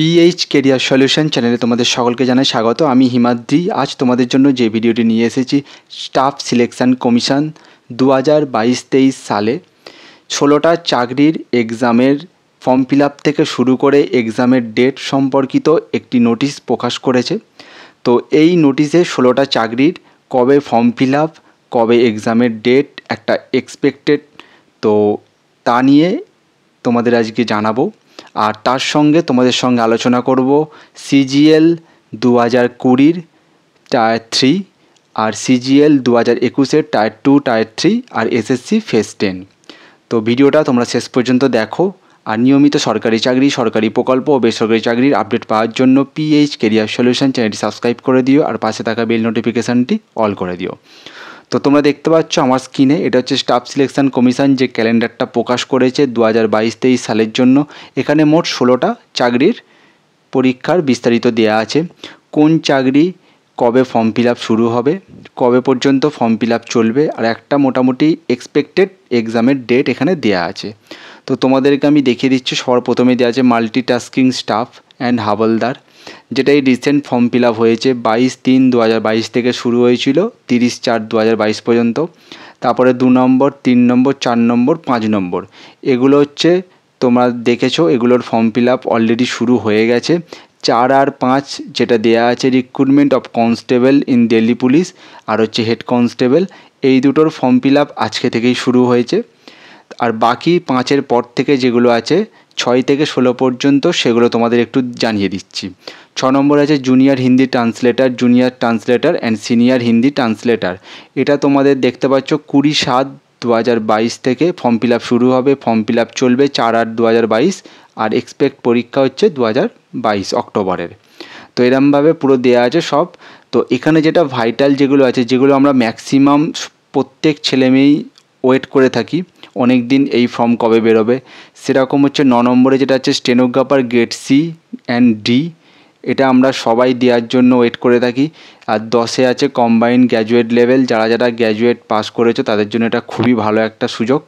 pH career solution চ্যানেলে তোমাদের সকলকে জানাই স্বাগত আমি হিমাদ্রি আজ তোমাদের জন্য যে ভিডিওটি নিয়ে এসেছি স্টাফ সিলেকশন কমিশন দু হাজার বাইশ তেইশ সালে ষোলোটা চাকরির এক্সামের ফর্ম ফিল আপ থেকে শুরু করে এক্সামের ডেট সম্পর্কিত একটি নোটিশ প্রকাশ করেছে তো এই নোটিশে ষোলোটা চাকরির কবে ফর্ম ফিল আপ কবে এক্সামের ডেট একটা এক্সপেক্টেড তো তা নিয়ে তোমাদের আজকে জানাবো আর তার সঙ্গে তোমাদের সঙ্গে আলোচনা করব সিজিএল দু হাজার কুড়ির টায়ার থ্রি আর সিজিএল দু হাজার একুশের টায়ার টু টায়ার থ্রি আর এসএসসি ফেস টেন তো ভিডিওটা তোমরা শেষ পর্যন্ত দেখো আর নিয়মিত সরকারি চাকরি সরকারি প্রকল্প ও বেসরকারি চাকরির আপডেট পাওয়ার জন্য পিএইচ কেরিয়ার সলিউশন চ্যানেলটি সাবস্ক্রাইব করে দিও আর পাশে থাকা বেল নোটিফিকেশানটি অল করে দিও তো তোমরা দেখতে পাচ্ছ আমার স্ক্রিনে এটা হচ্ছে স্টাফ সিলেকশন কমিশন যে ক্যালেন্ডারটা প্রকাশ করেছে দু হাজার বাইশ তেইশ সালের জন্য এখানে মোট ষোলোটা চাকরির পরীক্ষার বিস্তারিত দেয়া আছে কোন চাকরি কবে ফর্ম ফিল শুরু হবে কবে পর্যন্ত ফর্ম ফিল চলবে আর একটা মোটামুটি এক্সপেক্টেড এক্সামের ডেট এখানে দেয়া আছে তো তোমাদেরকে আমি দেখিয়ে দিচ্ছি সর্বপ্রথমে দেওয়া আছে মাল্টিটাস্কিং স্টাফ অ্যান্ড হাবলদার যেটা এই রিসেন্ট ফর্ম ফিল আপ হয়েছে বাইশ তিন দু থেকে শুরু হয়েছিল তিরিশ চার দু পর্যন্ত তারপরে দু নম্বর তিন নম্বর চার নম্বর পাঁচ নম্বর এগুলো হচ্ছে তোমরা দেখেছো এগুলোর ফর্ম ফিল আপ অলরেডি শুরু হয়ে গেছে চার আর পাঁচ যেটা দেয়া আছে recruitment of constable in Delhi police আর হচ্ছে হেড কনস্টেবল এই দুটোর ফর্ম ফিল আপ আজকে থেকেই শুরু হয়েছে আর বাকি পাঁচের পর থেকে যেগুলো আছে ছয় থেকে ষোলো পর্যন্ত সেগুলো তোমাদের একটু জানিয়ে দিচ্ছি ছ নম্বর আছে junior Hindi translator junior translator and senior Hindi translator এটা তোমাদের দেখতে পাচ্ছ কুড়ি সাত দু থেকে ফর্ম ফিল শুরু হবে ফর্ম ফিল চলবে চার আট দু আর এক্সপেক্ট পরীক্ষা হচ্ছে দু অক্টোবরের তো এরমভাবে পুরো দেয়া আছে সব তো এখানে যেটা ভাইটাল যেগুলো আছে যেগুলো আমরা ম্যাক্সিমাম প্রত্যেক ছেলেমেয়েই ওয়েট করে থাকি অনেক দিন এই ফর্ম কবে বেরোবে সেরকম হচ্ছে ন নম্বরে যেটা হচ্ছে stenographer grade C and D এটা আমরা সবাই দেওয়ার জন্য ওয়েট করে থাকি আর দশে আছে কম্বাইন্ড গ্র্যাজুয়েট লেভেল যারা যারা গ্র্যাজুয়েট পাস করেছে তাদের জন্য এটা খুবই ভালো একটা সুযোগ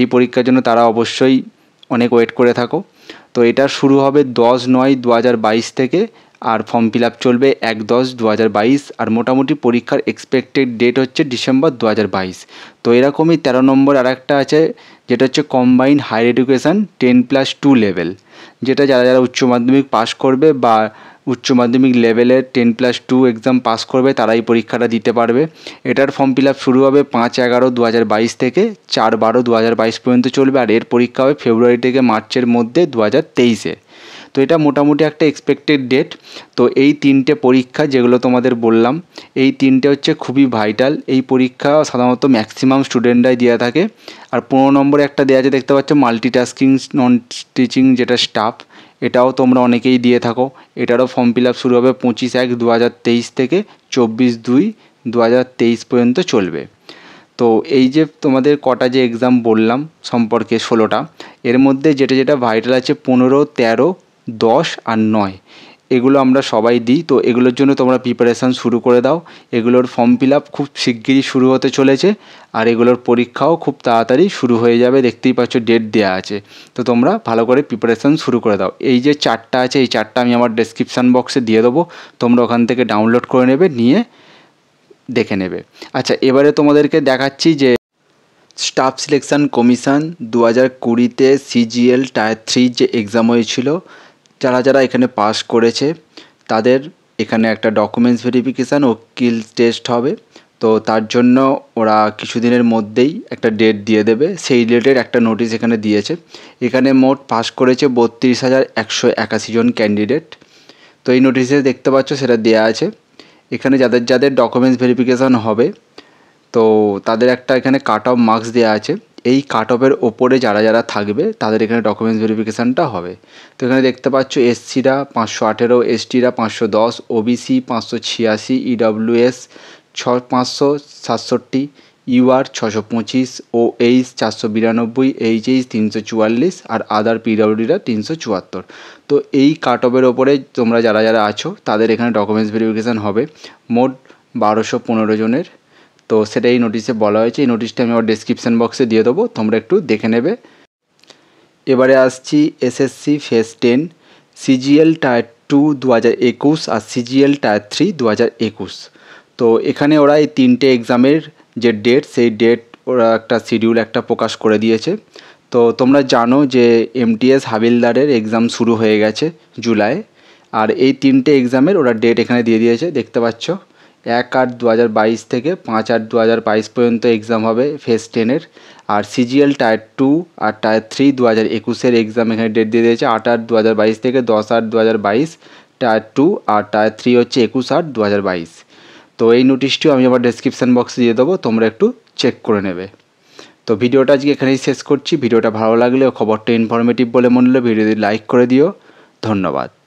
এই পরীক্ষার জন্য তারা অবশ্যই অনেক ওয়েট করে থাকো তো এটা শুরু হবে দশ নয় দু থেকে আর ফর্ম ফিল আপ চলবে এক দশ দু হাজার বাইশ আর মোটামুটি পরীক্ষার এক্সপেক্টেড ডেট হচ্ছে ডিসেম্বর দু হাজার বাইশ তো এরকমই তেরো নম্বর আর একটা আছে যেটা হচ্ছে combined higher education ten plus two level যেটা যারা যারা উচ্চ মাধ্যমিক পাস করবে বা উচ্চ মাধ্যমিক লেভেলে ten plus two exam pass করবে তারাই পরীক্ষাটা দিতে পারবে এটার ফর্ম ফিল আপ শুরু হবে পাঁচ এগারো দু হাজার বাইশ থেকে চার বারো দু হাজার বাইশ পর্যন্ত চলবে আর এর পরীক্ষা হবে ফেব্রুয়ারি থেকে মার্চের মধ্যে দু হাজার তেইশে তো এটা মোটামুটি একটা এক্সপেক্টেড ডেট তো এই তিনটে পরীক্ষা যেগুলো তোমাদের বললাম এই তিনটে হচ্ছে খুবই ভাইটাল এই পরীক্ষা সাধারণত ম্যাক্সিমাম স্টুডেন্টরাই দেওয়া থাকে আর পনেরো নম্বরে একটা দেওয়া আছে দেখতে পাচ্ছ মাল্টিটাস্কিং নন টিচিং যেটা স্টাফ এটাও তোমরা অনেকেই দিয়ে থাকো এটারও ফর্ম ফিল আপ শুরু হবে পঁচিশ এক দু থেকে চব্বিশ দুই দু পর্যন্ত চলবে তো এই যে তোমাদের কটা যে এক্সাম বললাম সম্পর্কে ষোলোটা এর মধ্যে যেটা যেটা ভাইটাল আছে পনেরো তেরো দশ আর নয় এগুলো আমরা সবাই দিই তো এগুলোর জন্য তোমরা প্রিপারেশান শুরু করে দাও এগুলোর ফর্ম ফিল আপ খুব শিগগিরই শুরু হতে চলেছে আর এগুলোর পরীক্ষাও খুব তাড়াতাড়ি শুরু হয়ে যাবে দেখতেই পাচ্ছ ডেট দেওয়া আছে তো তোমরা ভালো করে প্রিপারেশান শুরু করে দাও এই যে চারটা আছে এই চারটা আমি আমার ডেসক্রিপশান বক্সে দিয়ে দেবো তোমরা ওখান থেকে ডাউনলোড করে নেবে নিয়ে দেখে নেবে আচ্ছা এবারে তোমাদেরকে দেখাচ্ছি যে স্টাফ সিলেকশান কমিশন দু হাজার কুড়িতে সিজিএল টায়ার থ্রি যে এক্সাম হয়েছিল যারা যারা এখানে পাস করেছে তাদের এখানে একটা ডকুমেন্টস ভেরিফিকেশান ও কিল টেস্ট হবে তো তার জন্য ওরা কিছুদিনের মধ্যেই একটা ডেট দিয়ে দেবে সেই রিলেটেড একটা নোটিশ এখানে দিয়েছে এখানে মোট পাস করেছে বত্রিশ হাজার একশো একাশি জন ক্যান্ডিডেট তো এই নোটিশে দেখতে পাচ্ছ সেটা দেওয়া আছে এখানে যাদের যাদের ডকুমেন্টস ভেরিফিকেশান হবে তো তাদের একটা এখানে কাট অফ মার্কস দেওয়া আছে এই কাট অফের ওপরে যারা যারা থাকবে তাদের এখানে ডকুমেন্টস ভেরিফিকেশানটা হবে তো এখানে দেখতে পাচ্ছ এসসিরা পাঁচশো আঠেরো এসটিরা পাঁচশো দশ ওবিসি পাঁচশো ছিয়াশি ইডাব্লিউএস e ছ পাঁচশো সাতষট্টি ইউআর ছশো পঁচিশ ও এইচ চারশো বিরানব্বই এইচ এইচ তিনশো চুয়াল্লিশ আর আদার পিডাব্লিউডিরা তিনশো চুয়াত্তর তো এই কাট অফের ওপরে তোমরা যারা যারা আছো তাদের এখানে ডকুমেন্টস ভেরিফিকেশান হবে মোট বারোশো পনেরো জনের তো সেটা এই নোটিশে বলা হয়েছে এই নোটিশটা আমি আমার ডেসক্রিপশান বক্সে দিয়ে দেবো তোমরা একটু দেখে নেবে এবারে আসছি SSC phase ten CGL tier two দু হাজার একুশ আর সিজিএল টায়ার থ্রি দু হাজার একুশ তো এখানে ওরা এই তিনটে এক্সামের যে ডেট সেই ডেট ওরা একটা শিডিউল একটা প্রকাশ করে দিয়েছে তো তোমরা জানো যে এমটিএস হাবিলদারের এক্সাম শুরু হয়ে গেছে জুলাই আর এই তিনটে এক্সামের ওরা ডেট এখানে দিয়ে দিয়েছে দেখতে পাচ্ছ এক আট দু হাজার বাইশ থেকে পাঁচ আট দু হাজার বাইশ পর্যন্ত এক্সাম হবে ফেস টেনের আর সিজিএল টায়ার টু আর টায়ার থ্রি দু হাজার একুশের এক্সাম এখানে ডেট দিয়ে দিয়েছে আট আট দু হাজার বাইশ থেকে দশ আট দু হাজার বাইশ টায়ার টু আর টায়ার থ্রি হচ্ছে একুশ আট দু হাজার বাইশ তো এই নোটিশটিও আমি আবার ডেসক্রিপশান বক্সে দিয়ে দেবো তোমরা একটু চেক করে নেবে তো ভিডিওটা আজকে এখানেই শেষ করছি ভিডিওটা ভালো লাগলে খবরটা ইনফরমেটিভ বলে মনে হলে ভিডিওটি লাইক করে দিও ধন্যবাদ